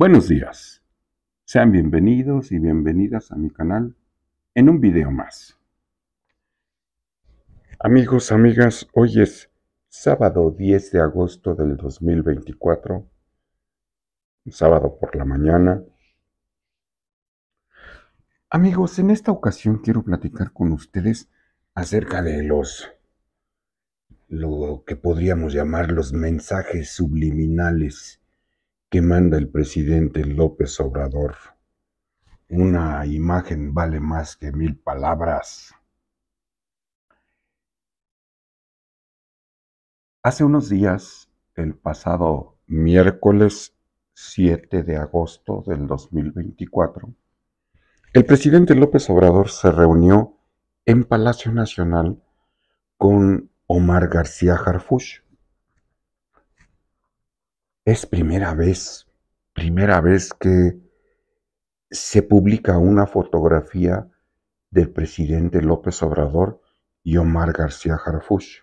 Buenos días. Sean bienvenidos y bienvenidas a mi canal en un video más. Amigos, amigas, hoy es sábado 10 de agosto del 2024, sábado por la mañana. Amigos, en esta ocasión quiero platicar con ustedes acerca de los lo que podríamos llamar los mensajes subliminales que manda el presidente López Obrador. Una imagen vale más que mil palabras. Hace unos días, el pasado miércoles 7 de agosto del 2024, el presidente López Obrador se reunió en Palacio Nacional con Omar García Harfuch, es primera vez, primera vez que se publica una fotografía del presidente López Obrador y Omar García Harfuch.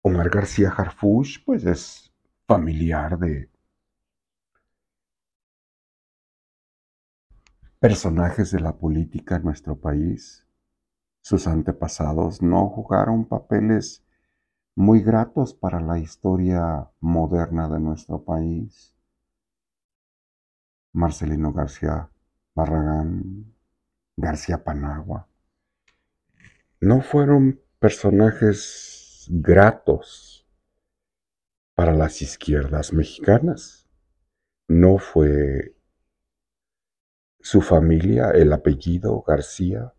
Omar García Harfuch, pues es familiar de personajes de la política en nuestro país. Sus antepasados no jugaron papeles muy gratos para la historia moderna de nuestro país. Marcelino García Barragán, García Panagua, no fueron personajes gratos para las izquierdas mexicanas. No fue su familia, el apellido García,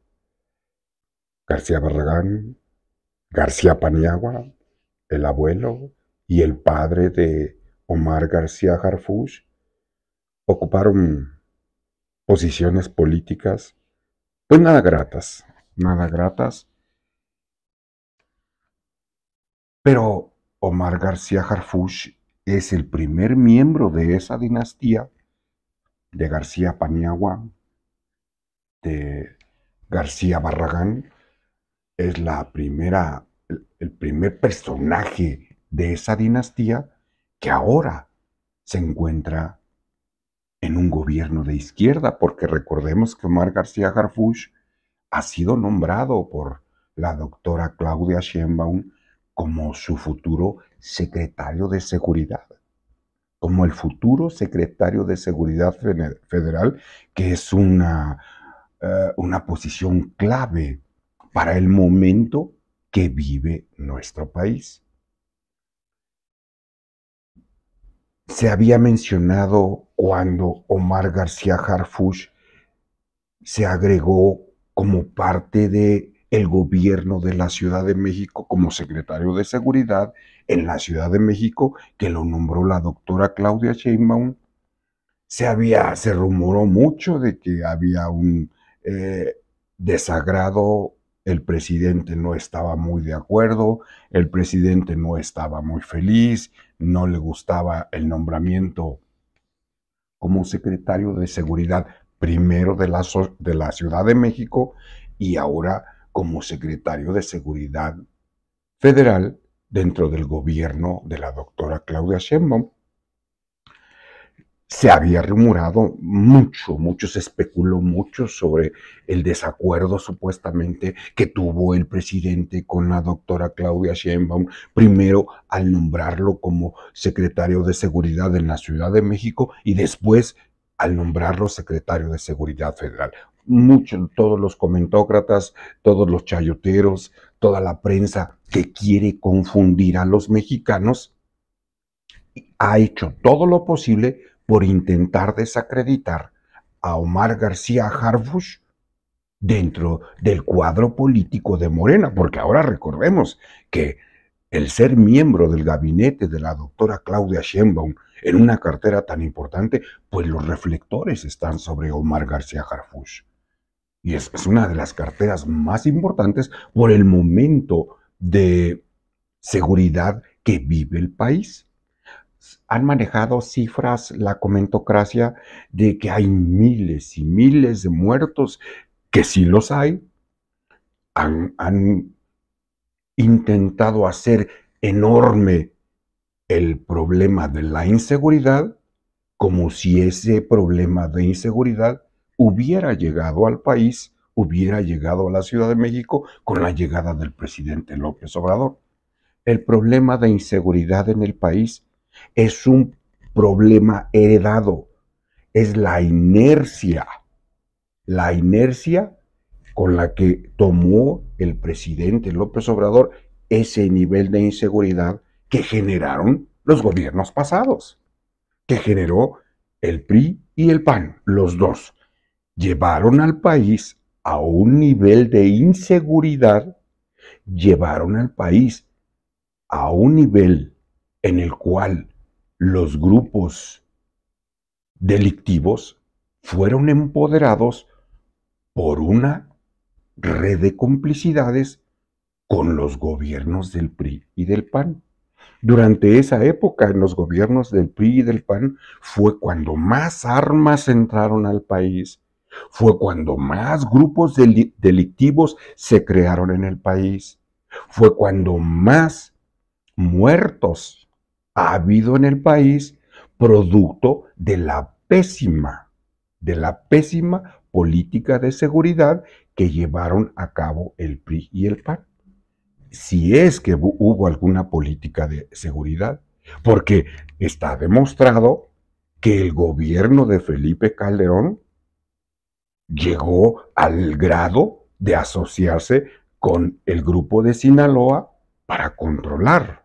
García Barragán, García Paniagua, el abuelo y el padre de Omar García Harfush ocuparon posiciones políticas, pues nada gratas, nada gratas. Pero Omar García Harfush es el primer miembro de esa dinastía de García Paniagua, de García Barragán, es la primera el primer personaje de esa dinastía que ahora se encuentra en un gobierno de izquierda, porque recordemos que Omar García Harfuch ha sido nombrado por la doctora Claudia Sheinbaum como su futuro secretario de seguridad, como el futuro secretario de seguridad federal, que es una, eh, una posición clave para el momento que vive nuestro país. Se había mencionado cuando Omar García Harfush se agregó como parte de el gobierno de la Ciudad de México como secretario de Seguridad en la Ciudad de México, que lo nombró la doctora Claudia Sheinbaum. Se había, se rumoró mucho de que había un eh, desagrado el presidente no estaba muy de acuerdo, el presidente no estaba muy feliz, no le gustaba el nombramiento como secretario de seguridad primero de la, de la Ciudad de México y ahora como secretario de seguridad federal dentro del gobierno de la doctora Claudia Sheinbaum se había rumorado mucho, mucho, se especuló mucho sobre el desacuerdo supuestamente que tuvo el presidente con la doctora Claudia Sheinbaum, primero al nombrarlo como secretario de Seguridad en la Ciudad de México y después al nombrarlo secretario de Seguridad Federal. mucho todos los comentócratas, todos los chayoteros, toda la prensa que quiere confundir a los mexicanos, ha hecho todo lo posible por intentar desacreditar a Omar García Harfuch dentro del cuadro político de Morena, porque ahora recordemos que el ser miembro del gabinete de la doctora Claudia Sheinbaum en una cartera tan importante, pues los reflectores están sobre Omar García Harfuch. Y es una de las carteras más importantes por el momento de seguridad que vive el país han manejado cifras, la comentocracia, de que hay miles y miles de muertos, que sí los hay, han, intentado hacer enorme el problema de la inseguridad, como si ese problema de inseguridad hubiera llegado al país, hubiera llegado a la Ciudad de México con la llegada del presidente López Obrador. El problema de inseguridad en el país es un problema heredado. Es la inercia. La inercia con la que tomó el presidente López Obrador ese nivel de inseguridad que generaron los gobiernos pasados, que generó el PRI y el PAN, los dos. Llevaron al país a un nivel de inseguridad, llevaron al país a un nivel en el cual los grupos delictivos fueron empoderados por una red de complicidades con los gobiernos del PRI y del PAN. Durante esa época, en los gobiernos del PRI y del PAN, fue cuando más armas entraron al país, fue cuando más grupos delictivos se crearon en el país, fue cuando más muertos ha habido en el país producto de la pésima, de la pésima política de seguridad que llevaron a cabo el PRI y el PAN. Si es que hubo alguna política de seguridad, porque está demostrado que el gobierno de Felipe Calderón llegó al grado de asociarse con el grupo de Sinaloa para controlar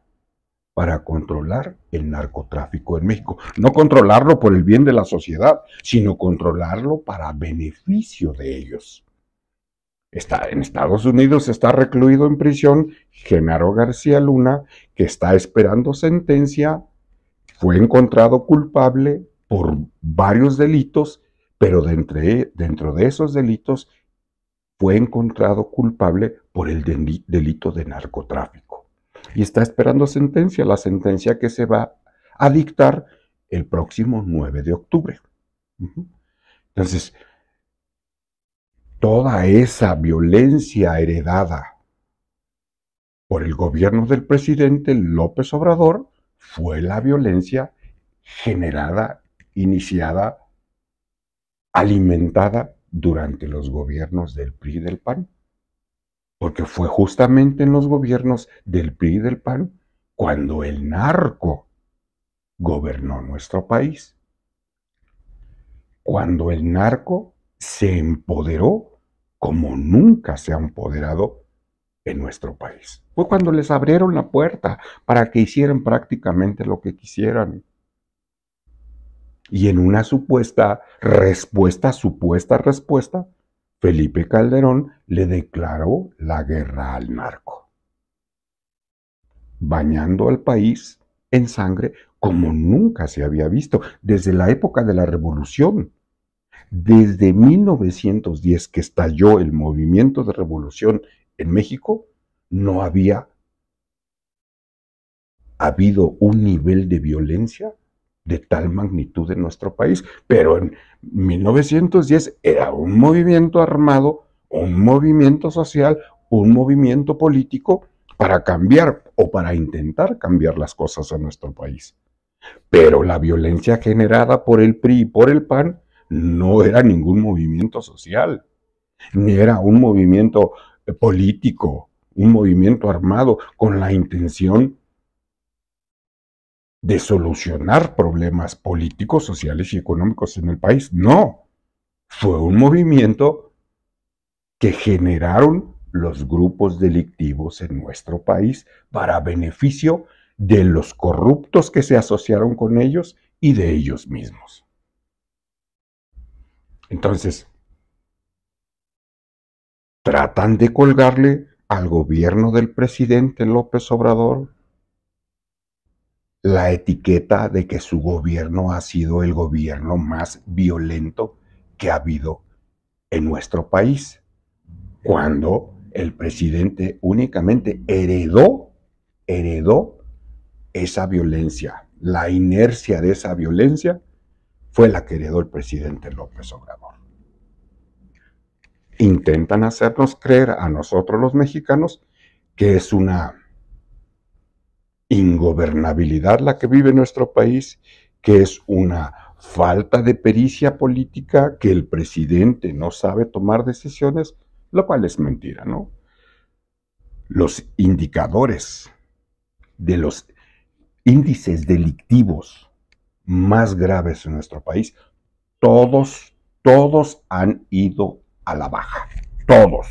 para controlar el narcotráfico en México. No controlarlo por el bien de la sociedad, sino controlarlo para beneficio de ellos. Está, en Estados Unidos está recluido en prisión Genaro García Luna, que está esperando sentencia, fue encontrado culpable por varios delitos, pero dentro de esos delitos fue encontrado culpable por el delito de narcotráfico y está esperando sentencia, la sentencia que se va a dictar el próximo 9 de octubre. Entonces, toda esa violencia heredada por el gobierno del presidente López Obrador fue la violencia generada, iniciada, alimentada durante los gobiernos del PRI y del PAN porque fue justamente en los gobiernos del PRI y del PAN cuando el narco gobernó nuestro país. Cuando el narco se empoderó como nunca se ha empoderado en nuestro país. Fue cuando les abrieron la puerta para que hicieran prácticamente lo que quisieran. Y en una supuesta respuesta, supuesta respuesta, Felipe Calderón le declaró la guerra al narco, bañando al país en sangre como nunca se había visto desde la época de la revolución. Desde 1910 que estalló el movimiento de revolución en México, no había habido un nivel de violencia de tal magnitud en nuestro país. Pero en 1910 era un movimiento armado, un movimiento social, un movimiento político para cambiar o para intentar cambiar las cosas en nuestro país. Pero la violencia generada por el PRI y por el PAN no era ningún movimiento social, ni era un movimiento eh, político, un movimiento armado con la intención de solucionar problemas políticos, sociales y económicos en el país. No, fue un movimiento que generaron los grupos delictivos en nuestro país para beneficio de los corruptos que se asociaron con ellos y de ellos mismos. Entonces, tratan de colgarle al gobierno del presidente López Obrador la etiqueta de que su gobierno ha sido el gobierno más violento que ha habido en nuestro país, cuando el presidente únicamente heredó, heredó esa violencia, la inercia de esa violencia fue la que heredó el presidente López Obrador. Intentan hacernos creer a nosotros los mexicanos que es una ingobernabilidad la que vive nuestro país, que es una falta de pericia política, que el presidente no sabe tomar decisiones, lo cual es mentira, ¿no? Los indicadores de los índices delictivos más graves en nuestro país, todos, todos han ido a la baja, todos.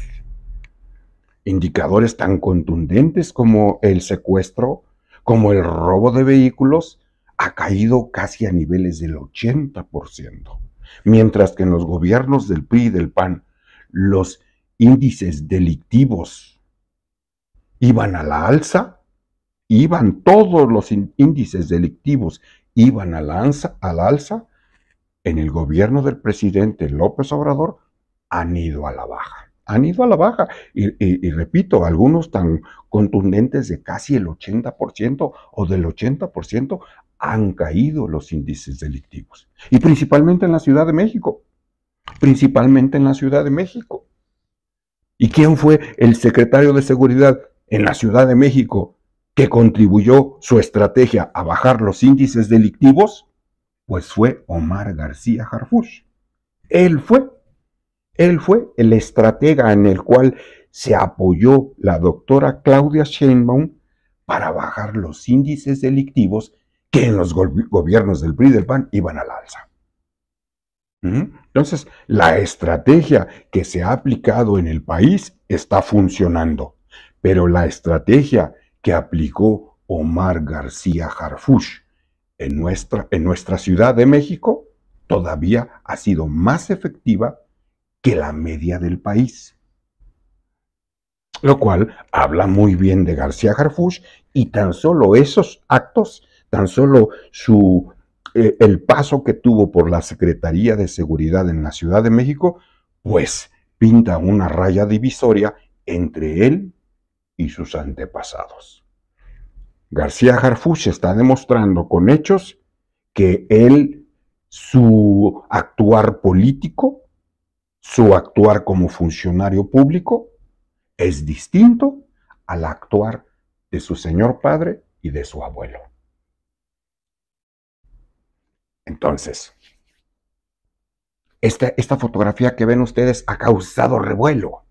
Indicadores tan contundentes como el secuestro, como el robo de vehículos, ha caído casi a niveles del 80%, mientras que en los gobiernos del PRI y del PAN los índices delictivos iban a la alza, iban todos los índices delictivos iban a a la alza en el gobierno del presidente López Obrador han ido a la baja han ido a la baja. Y, repito, algunos tan contundentes de casi el 80% o del 80% han caído los índices delictivos. Y principalmente en la Ciudad de México. Principalmente en la Ciudad de México. ¿Y quién fue el secretario de Seguridad en la Ciudad de México que contribuyó su estrategia a bajar los índices delictivos? Pues fue Omar García Harfush. Él fue él fue el estratega en el cual se apoyó la doctora Claudia Sheinbaum para bajar los índices delictivos que en los gobiernos del PRI PAN iban al alza. Entonces, la estrategia que se ha aplicado en el país está funcionando, pero la estrategia que aplicó Omar García Harfush en nuestra, en nuestra Ciudad de México todavía ha sido más efectiva la media del país. Lo cual habla muy bien de García Harfuch y tan solo esos actos, tan solo su, eh, el paso que tuvo por la Secretaría de Seguridad en la Ciudad de México, pues pinta una raya divisoria entre él y sus antepasados. García Harfuch está demostrando con hechos que él, su actuar político, su actuar como funcionario público es distinto al actuar de su señor padre y de su abuelo. Entonces, esta, esta, fotografía que ven ustedes ha causado revuelo.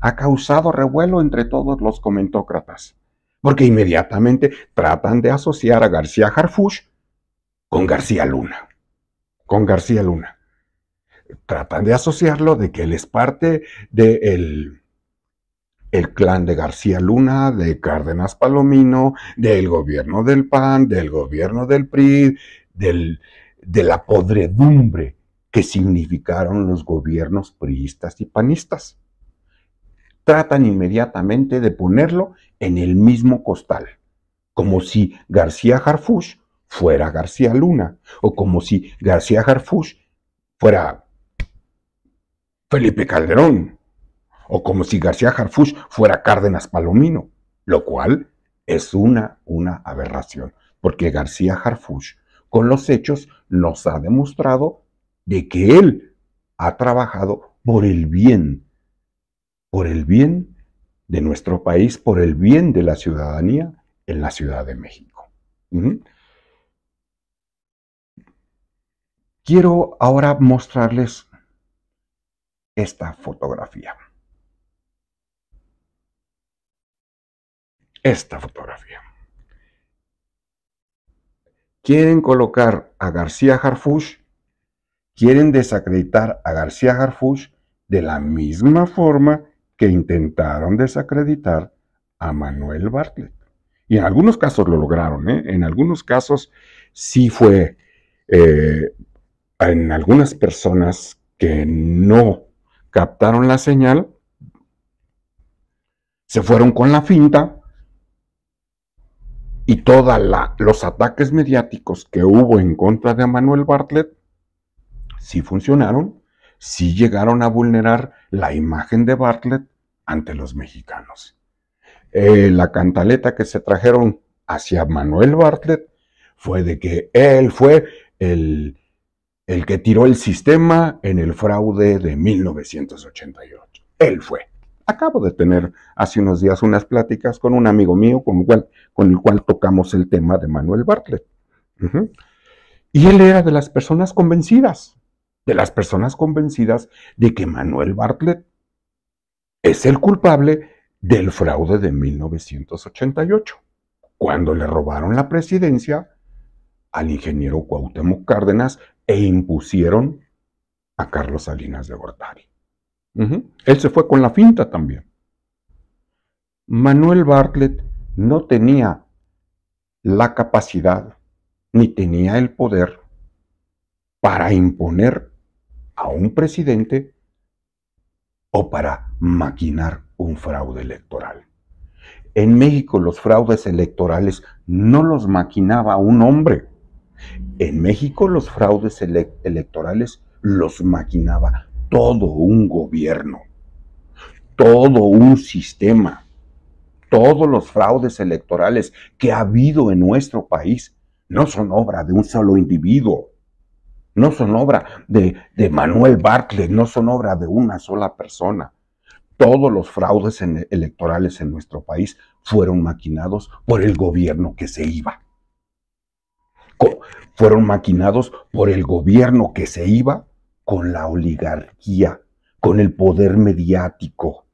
Ha causado revuelo entre todos los comentócratas. Porque inmediatamente tratan de asociar a García Harfush con García Luna. Con García Luna tratan de asociarlo de que él es parte del el clan de García Luna, de Cárdenas Palomino, del gobierno del PAN, del gobierno del PRI, del, de la podredumbre que significaron los gobiernos priistas y panistas. Tratan inmediatamente de ponerlo en el mismo costal, como si García Harfuch fuera García Luna, o como si García Harfuch fuera Felipe Calderón, o como si García Harfuch fuera Cárdenas Palomino, lo cual es una, una aberración, porque García Harfuch con los hechos nos ha demostrado de que él ha trabajado por el bien, por el bien de nuestro país, por el bien de la ciudadanía en la Ciudad de México. ¿Mm? Quiero ahora mostrarles esta fotografía. Esta fotografía. Quieren colocar a García Harfush, quieren desacreditar a García Harfush de la misma forma que intentaron desacreditar a Manuel Bartlett. Y en algunos casos lo lograron, ¿eh? en algunos casos sí fue, eh, en algunas personas que no captaron la señal, se fueron con la finta y todos los ataques mediáticos que hubo en contra de Manuel Bartlett sí funcionaron, sí llegaron a vulnerar la imagen de Bartlett ante los mexicanos. Eh, la cantaleta que se trajeron hacia Manuel Bartlett fue de que él fue el el que tiró el sistema en el fraude de 1988. Él fue. Acabo de tener hace unos días unas pláticas con un amigo mío con el cual, tocamos el tema de Manuel Bartlett. Y él era de las personas convencidas, de las personas convencidas de que Manuel Bartlett es el culpable del fraude de 1988, cuando le robaron la presidencia al ingeniero Cuauhtémoc Cárdenas e impusieron a Carlos Salinas de Gortari. Él se fue con la finta también. Manuel Bartlett no tenía la capacidad ni tenía el poder para imponer a un presidente o para maquinar un fraude electoral. En México los fraudes electorales no los maquinaba un hombre, en México los fraudes electorales los maquinaba todo un gobierno, todo un sistema, todos los fraudes electorales que ha habido en nuestro país no son obra de un solo individuo, no son obra de, Manuel Bartlett, no son obra de una sola persona. Todos los fraudes electorales en nuestro país fueron maquinados por el gobierno que se iba fueron maquinados por el gobierno que se iba con la oligarquía, con el poder mediático,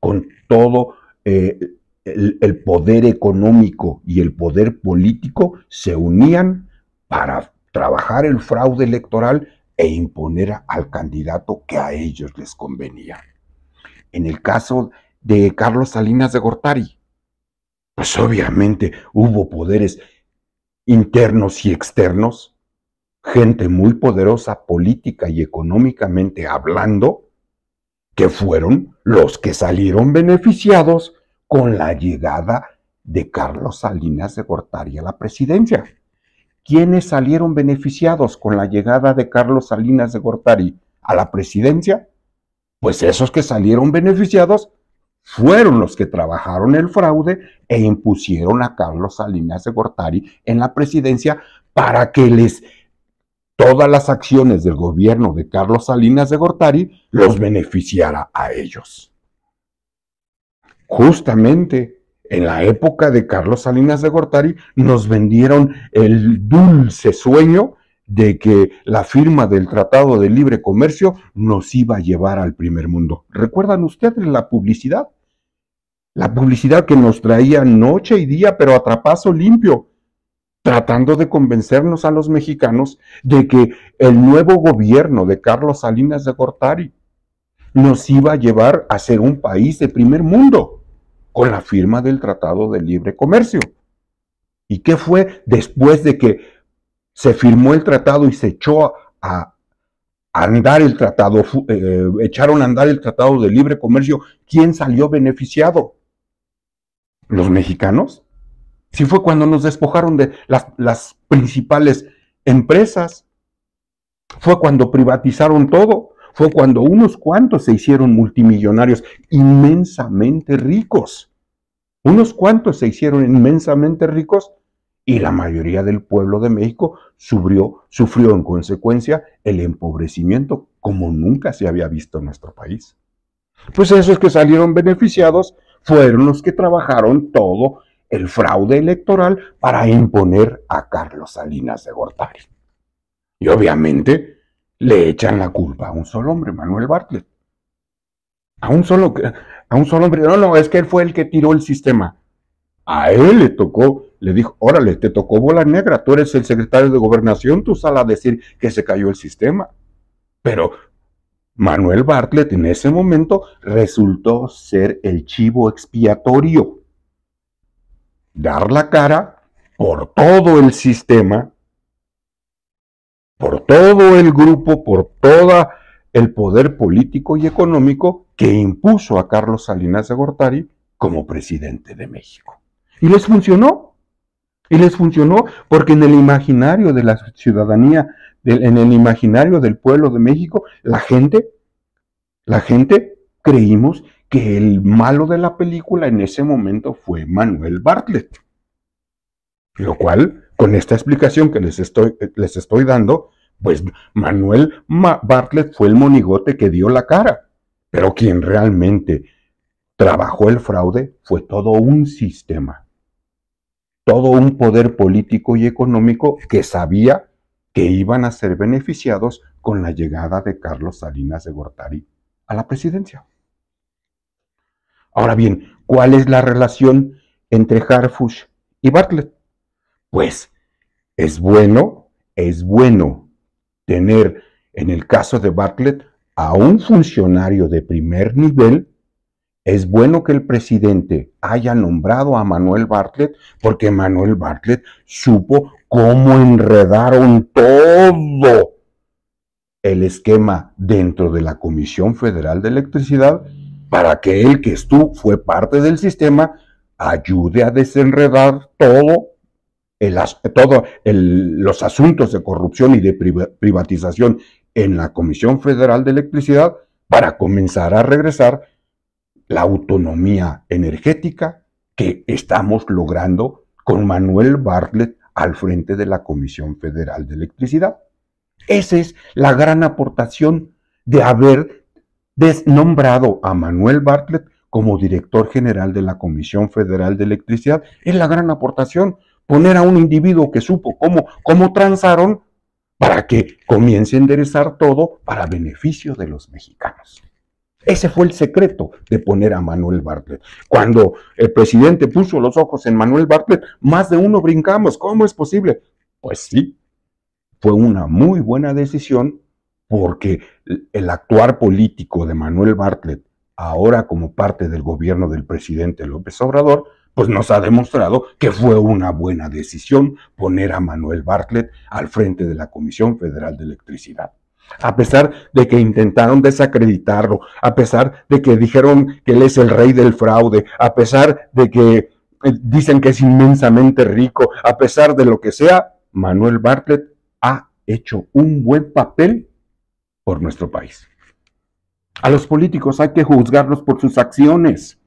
con todo eh, el poder económico y el poder político se unían para trabajar el fraude electoral e imponer al candidato que a ellos les convenía. En el caso de Carlos Salinas de Gortari, pues obviamente hubo poderes internos y externos, gente muy poderosa política y económicamente hablando, que fueron los que salieron beneficiados con la llegada de Carlos Salinas de Gortari a la presidencia. ¿Quiénes salieron beneficiados con la llegada de Carlos Salinas de Gortari a la presidencia? Pues esos que salieron beneficiados fueron los que trabajaron el fraude e impusieron a Carlos Salinas de Gortari en la presidencia para que les todas las acciones del gobierno de Carlos Salinas de Gortari los beneficiara a ellos. Justamente en la época de Carlos Salinas de Gortari nos vendieron el dulce sueño de que la firma del Tratado de Libre Comercio nos iba a llevar al primer mundo. ¿Recuerdan ustedes la publicidad? La publicidad que nos traía noche y día, pero a trapazo limpio, tratando de convencernos a los mexicanos de que el nuevo gobierno de Carlos Salinas de Gortari nos iba a llevar a ser un país de primer mundo con la firma del Tratado de Libre Comercio. ¿Y qué fue después de que se firmó el tratado y se echó a, andar el tratado, eh, echaron a andar el Tratado de Libre Comercio? ¿Quién salió beneficiado? los mexicanos, si fue cuando nos despojaron de las, principales empresas, fue cuando privatizaron todo, fue cuando unos cuantos se hicieron multimillonarios, inmensamente ricos. Unos cuantos se hicieron inmensamente ricos y la mayoría del pueblo de México sufrió, sufrió en consecuencia el empobrecimiento como nunca se había visto en nuestro país. Pues esos que salieron beneficiados fueron los que trabajaron todo el fraude electoral para imponer a Carlos Salinas de Gortari. Y obviamente le echan la culpa a un solo hombre, Manuel Bartlett. A un solo, a un solo hombre. No, no, es que él fue el que tiró el sistema. A él le tocó, le dijo, órale, te tocó bola negra, tú eres el secretario de gobernación, tú salas a decir que se cayó el sistema. Pero Manuel Bartlett en ese momento resultó ser el chivo expiatorio. Dar la cara por todo el sistema, por todo el grupo, por todo el poder político y económico que impuso a Carlos Salinas de Gortari como presidente de México. Y les funcionó. Y les funcionó porque en el imaginario de la ciudadanía en el imaginario del pueblo de México, la gente, la gente creímos que el malo de la película en ese momento fue Manuel Bartlett. Lo cual, con esta explicación que les estoy, les estoy dando, pues Manuel Bartlett fue el monigote que dio la cara, pero quien realmente trabajó el fraude fue todo un sistema, todo un poder político y económico que sabía que iban a ser beneficiados con la llegada de Carlos Salinas de Gortari a la presidencia. Ahora bien, ¿cuál es la relación entre Harfush y Bartlett? Pues es bueno, es bueno tener en el caso de Bartlett a un funcionario de primer nivel es bueno que el presidente haya nombrado a Manuel Bartlett porque Manuel Bartlett supo cómo enredaron todo el esquema dentro de la Comisión Federal de Electricidad para que el que estuvo, fue parte del sistema, ayude a desenredar todo el, todo los asuntos de corrupción y de privatización en la Comisión Federal de Electricidad para comenzar a regresar la autonomía energética que estamos logrando con Manuel Bartlett al frente de la Comisión Federal de Electricidad. Esa es la gran aportación de haber desnombrado a Manuel Bartlett como director general de la Comisión Federal de Electricidad. Es la gran aportación poner a un individuo que supo cómo, cómo transaron para que comience a enderezar todo para beneficio de los mexicanos. Ese fue el secreto de poner a Manuel Bartlett. Cuando el presidente puso los ojos en Manuel Bartlett, más de uno brincamos. ¿Cómo es posible? Pues sí, fue una muy buena decisión porque el actuar político de Manuel Bartlett, ahora como parte del gobierno del presidente López Obrador, pues nos ha demostrado que fue una buena decisión poner a Manuel Bartlett al frente de la Comisión Federal de Electricidad a pesar de que intentaron desacreditarlo, a pesar de que dijeron que él es el rey del fraude, a pesar de que eh, dicen que es inmensamente rico, a pesar de lo que sea, Manuel Bartlett ha hecho un buen papel por nuestro país. A los políticos hay que juzgarlos por sus acciones.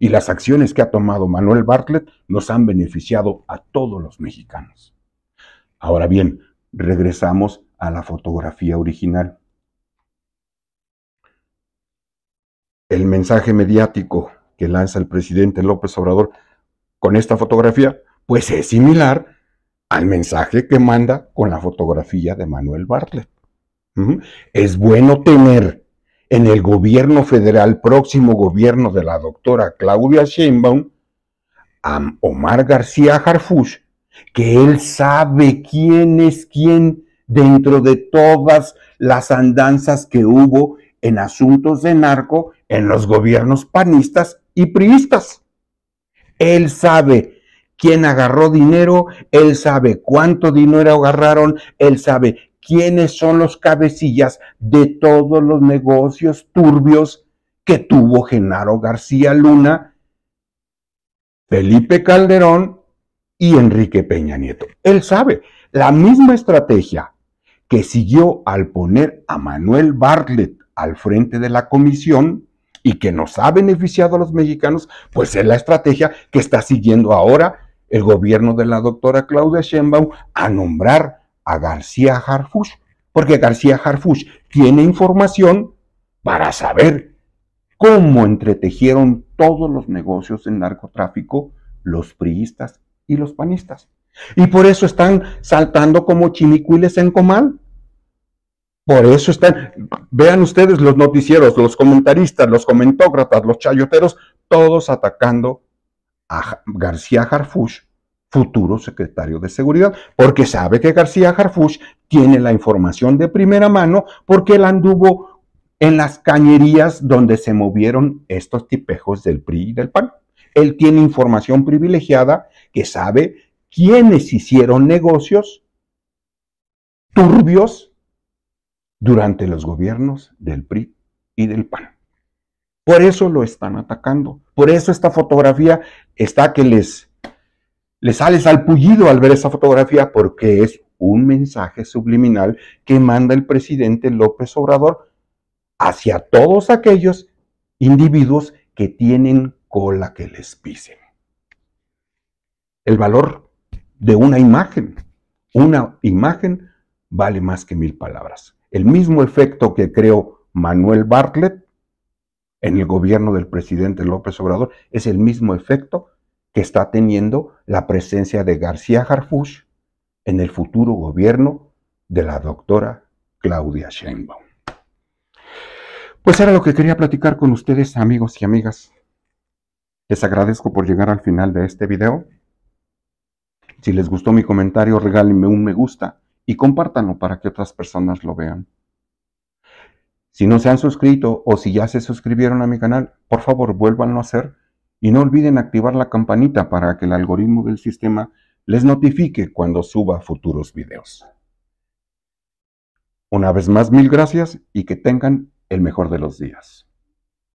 Y las acciones que ha tomado Manuel Bartlett nos han beneficiado a todos los mexicanos. Ahora bien, regresamos a la fotografía original. El mensaje mediático que lanza el presidente López Obrador con esta fotografía, pues es similar al mensaje que manda con la fotografía de Manuel Bartlett. Es bueno tener en el gobierno federal, próximo gobierno de la doctora Claudia Sheinbaum, a Omar García Harfush, que él sabe quién es quién dentro de todas las andanzas que hubo en asuntos de narco en los gobiernos panistas y priistas. Él sabe quién agarró dinero, él sabe cuánto dinero agarraron, él sabe quiénes son los cabecillas de todos los negocios turbios que tuvo Genaro García Luna, Felipe Calderón y Enrique Peña Nieto. Él sabe, la misma estrategia que siguió al poner a Manuel Bartlett al frente de la comisión y que nos ha beneficiado a los mexicanos, pues es la estrategia que está siguiendo ahora el gobierno de la doctora Claudia Sheinbaum a nombrar a García Harfush, porque García Harfush tiene información para saber cómo entretejieron todos los negocios en narcotráfico los priistas y los panistas. Y por eso están saltando como chinicuiles en comal. Por eso están, vean ustedes los noticieros, los comentaristas, los comentócratas, los chayoteros, todos atacando a García Harfush, futuro secretario de Seguridad, porque sabe que García Harfush tiene la información de primera mano porque él anduvo en las cañerías donde se movieron estos tipejos del PRI y del PAN. Él tiene información privilegiada que sabe quienes hicieron negocios turbios durante los gobiernos del PRI y del PAN. Por eso lo están atacando. Por eso esta fotografía está que les, les sale salpullido al ver esa fotografía porque es un mensaje subliminal que manda el presidente López Obrador hacia todos aquellos individuos que tienen cola que les pisen. El valor de una imagen. Una imagen vale más que mil palabras. El mismo efecto que creó Manuel Bartlett en el gobierno del presidente López Obrador es el mismo efecto que está teniendo la presencia de García Harfuch en el futuro gobierno de la doctora Claudia Sheinbaum. Pues era lo que quería platicar con ustedes, amigos y amigas. Les agradezco por llegar al final de este video. Si les gustó mi comentario, regálenme un me gusta y compártanlo para que otras personas lo vean. Si no se han suscrito o si ya se suscribieron a mi canal, por favor vuélvanlo a hacer y no olviden activar la campanita para que el algoritmo del sistema les notifique cuando suba futuros videos. Una vez más, mil gracias y que tengan el mejor de los días.